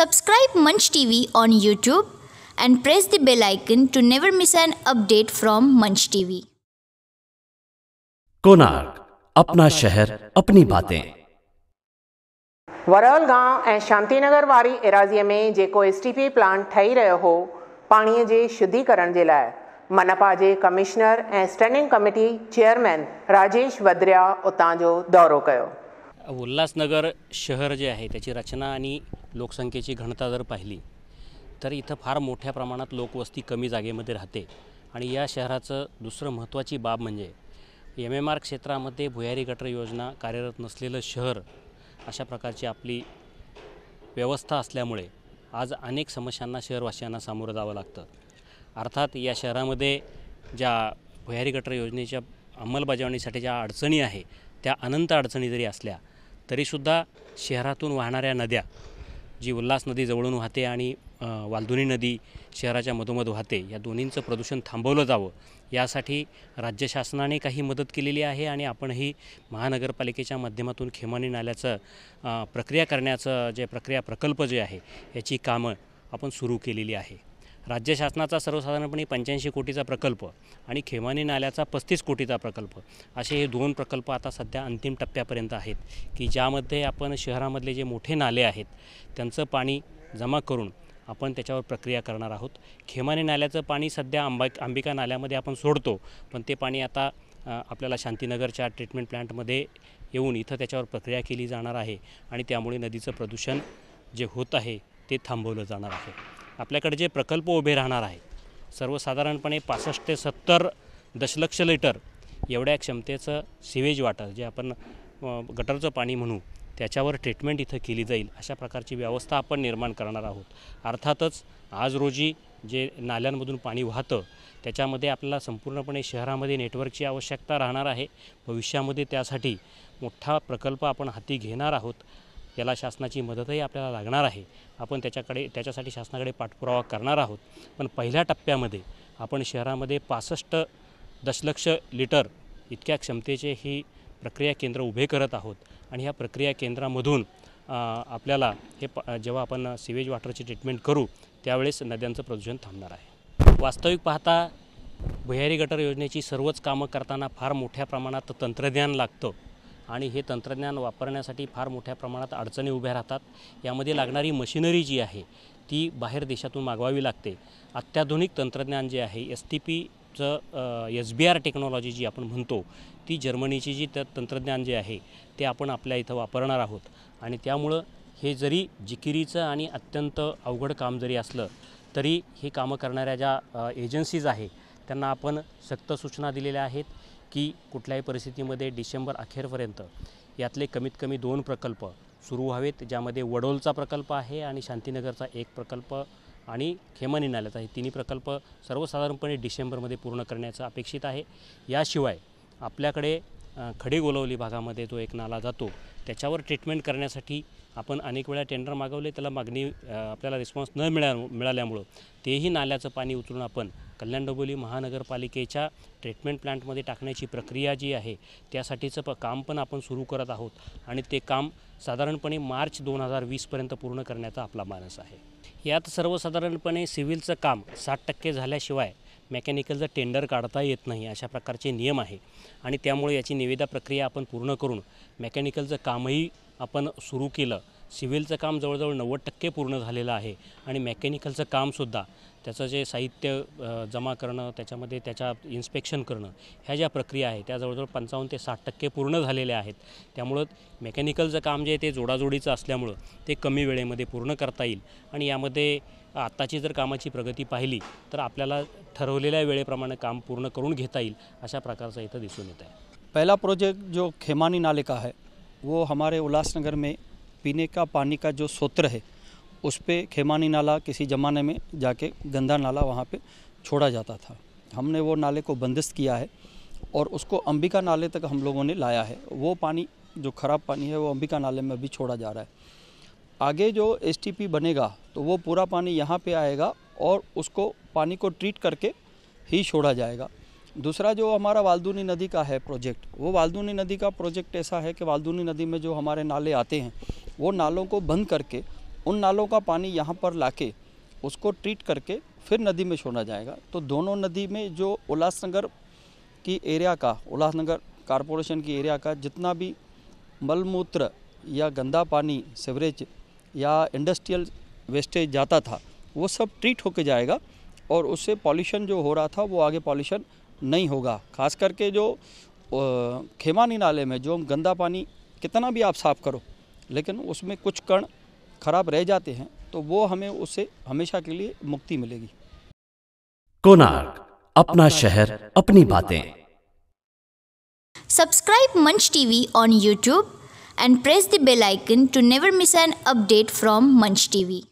Subscribe Munch TV on YouTube and press the bell icon to never miss an update from Munch TV. Konark अपना शहर अपनी बातें वरल गांव ऐं शांतिनगर वारी एराज़ीअ में जो एस टी पी प्लांट ठही रहियो हो पानी के शुद्धिकरण के लिए मनपा के कमिश्नर ए standing committee chairman Rajesh Vadriya उतो जो दौरो उल्हासनगर शहर जे आहे त्याची रचना आणि लोकसंख्येची घनता जर पाहिली तर इथं फार मोठ्या प्रमाणात लोकवस्ती कमी जागेमध्ये राहते आणि या शहराचं दुसरं महत्त्वाची बाब म्हणजे एम एम आर क्षेत्रामध्ये भुयारी गटर योजना कार्यरत नसलेलं शहर अशा प्रकारची आपली व्यवस्था असल्यामुळे आज अनेक समस्यांना शहरवासियांना सामोरं जावं लागतं अर्थात या शहरामध्ये ज्या भुयारी गटर योजनेच्या अंमलबजावणीसाठी ज्या अडचणी आहे त्या अनंत अडचणी जरी असल्या तरीसुद्धा शहरातून वाहणाऱ्या नद्या जी उल्हास नदी जवळून वाहते आणि वालधुनी नदी शहराच्या मधोमध वाहते या दोन्हींचं प्रदूषण थांबवलं जावं यासाठी राज्य शासनाने काही मदत केलेली आहे आणि आपणही महानगरपालिकेच्या माध्यमातून खेमानी नाल्याचं प्रक्रिया करण्याचं जे प्रक्रिया प्रकल्प जे आहे याची कामं आपण सुरू केलेली आहे राज्य शासनाचा सर्वसाधारणपणे पंच्याऐंशी कोटीचा प्रकल्प आणि खेमानी नाल्याचा पस्तीस कोटीचा प्रकल्प असे हे दोन प्रकल्प आता सध्या अंतिम टप्प्यापर्यंत आहेत की ज्यामध्ये आपण शहरामधले जे मोठे नाले आहेत त्यांचं पाणी जमा करून आपण त्याच्यावर प्रक्रिया करणार आहोत खेमाने नाल्याचं पाणी सध्या आंबा अंबिका नाल्यामध्ये आपण सोडतो पण ते पाणी आता आपल्याला शांतीनगरच्या ट्रीटमेंट प्लांटमध्ये येऊन इथं त्याच्यावर प्रक्रिया केली जाणार आहे आणि त्यामुळे नदीचं प्रदूषण जे होत आहे ते थांबवलं जाणार आहे आपल्याकडे जे प्रकल्प उभे राहणार आहेत सर्वसाधारणपणे पासष्ट ते सत्तर दशलक्ष लिटर एवढ्या क्षमतेचं सिवेज वाटर जे आपण गटरचं पाणी म्हणू त्याच्यावर ट्रीटमेंट इथं केली जाईल अशा प्रकारची व्यवस्था आपण निर्माण करणार आहोत अर्थातच आज रोजी जे नाल्यांमधून पाणी वाहतं त्याच्यामध्ये आपल्याला संपूर्णपणे शहरामध्ये नेटवर्कची आवश्यकता राहणार आहे भविष्यामध्ये त्यासाठी मोठा प्रकल्प आपण हाती घेणार आहोत याला शासनाची मदतही आपल्याला लागणार आहे आपण त्याच्याकडे त्याच्यासाठी शासनाकडे पाठपुरावा करणार आहोत पण पहिल्या टप्प्यामध्ये आपण शहरामध्ये पासष्ट दशलक्ष लिटर इतक्या क्षमतेचे ही प्रक्रिया केंद्र उभे करत आहोत आणि ह्या प्रक्रिया केंद्रामधून आपल्याला हे प जेव्हा आपण सिवेज वॉटरची ट्रीटमेंट करू त्यावेळेस नद्यांचं प्रदूषण थांबणार आहे वास्तविक पाहता भुयारी गटर योजनेची सर्वच कामं करताना फार मोठ्या प्रमाणात तंत्रज्ञान लागतं आणि हे तंत्रज्ञान वापरण्यासाठी फार मोठ्या प्रमाणात अडचणी उभ्या राहतात यामध्ये लागणारी मशिनरी जी आहे ती बाहेर देशातून मागवावी लागते अत्याधुनिक तंत्रज्ञान जे आहे एस टी पीचं एस बी आर टेक्नॉलॉजी जी आपण म्हणतो ती जर्मनीची जी तंत्रज्ञान जे आहे ते आपण आपल्या इथं वापरणार आहोत आणि त्यामुळं हे जरी जिकिरीचं आणि अत्यंत अवघड काम जरी असलं तरी हे कामं करणाऱ्या ज्या एजन्सीज आहे त्यांना आपण सक्त सूचना दिलेल्या आहेत की कुठल्याही परिस्थितीमध्ये डिसेंबर अखेरपर्यंत यातले कमीत कमी दोन प्रकल्प सुरू व्हावेत ज्यामध्ये वडोलचा प्रकल्प आहे आणि शांतीनगरचा एक प्रकल्प आणि खेमानी नाल्याचा हे तिन्ही प्रकल्प सर्वसाधारणपणे डिसेंबरमध्ये पूर्ण करण्याचं अपेक्षित आहे याशिवाय आपल्याकडे खडे गोलवली भागामध्ये जो एक नाला जातो त्याच्यावर ट्रीटमेंट करण्यासाठी आपण अनेक वेळा टेंडर मागवले त्याला मागणी आपल्याला रिस्पॉन्स न मिळा मिळाल्यामुळं तेही नाल्याचं पाणी उतरून आपण कल्याण डोंबिवली महानगरपालिकेच्या ट्रीटमेंट प्लांटमध्ये टाकण्याची प्रक्रिया जी आहे त्यासाठीचं प काम पण आपण सुरू करत आहोत आणि ते काम साधारणपणे मार्च दोन हजार वीसपर्यंत पूर्ण करण्याचा आपला मानस आहे यात सर्वसाधारणपणे सिव्हिलचं काम साठ टक्के झाल्याशिवाय मेकॅनिकलचं टेंडर काढता येत नाही अशा प्रकारचे नियम आहे आणि त्यामुळे याची निवेदा प्रक्रिया आपण पूर्ण करून मेकॅनिकलचं कामही आपण सुरू केलं सिव्हिलचं काम जवळजवळ नव्वद टक्के पूर्ण झालेलं आहे आणि मेकॅनिकलचं कामसुद्धा त्याचं जे साहित्य जमा करणं त्याच्यामध्ये त्याच्या इन्स्पेक्शन करणं ह्या ज्या प्रक्रिया आहे त्या जवळजवळ पंचावन्न ते साठ टक्के पूर्ण झालेल्या आहेत त्यामुळं मेकॅनिकलचं काम जे आहे ते जोडाजोडीचं असल्यामुळं ते कमी वेळेमध्ये पूर्ण करता येईल आणि यामध्ये आत्ता की जर कामाची प्रगती पाहिली तर आपल्याला ठरवलेल्या वेप्रमा काम पूर्ण करूँ घेता अशा प्रकार से इतना येत है पहला प्रोजेक्ट जो खेमानी नाले का है वो हमारे उल्लासनगर में पीने का पानी का जो सोत्र है उस पर खेमानी नाला किसी ज़माने में जाके गंदा नाला वहाँ पे छोड़ा जाता था हमने वो नाले को बंदिस्त किया है और उसको अंबिका नाले तक हम लोगों ने लाया है वो पानी जो ख़राब पानी है वो अंबिका नाले में अभी छोड़ा जा रहा है आगे जो एस बनेगा तो वो पूरा पानी यहाँ पे आएगा और उसको पानी को ट्रीट करके ही छोड़ा जाएगा दूसरा जो हमारा वालदूनी नदी का है प्रोजेक्ट वो वालदूनी नदी का प्रोजेक्ट ऐसा है कि वालदूनी नदी में जो हमारे नाले आते हैं वो नालों को बंद करके उन नालों का पानी यहाँ पर लाके उसको ट्रीट करके फिर नदी में छोड़ा जाएगा तो दोनों नदी में जो उल्लासनगर की एरिया का उल्लासनगर कॉरपोरेशन की एरिया का जितना भी मलमूत्र या गंदा पानी सिवरेज या इंडस्ट्रियल वेस्टेज जाता था वो सब ट्रीट होके जाएगा और उससे पॉल्यूशन जो हो रहा था वो आगे पॉल्यूशन नहीं होगा खास करके जो खेमानी नाले में जो हम गंदा पानी कितना भी आप साफ़ करो लेकिन उसमें कुछ कण खराब रह जाते हैं तो वो हमें उससे हमेशा के लिए मुक्ति मिलेगी कोनार्क अपना शहर अपनी बातें subscribe Manch TV on YouTube and press the bell icon to never miss an update from Munch TV.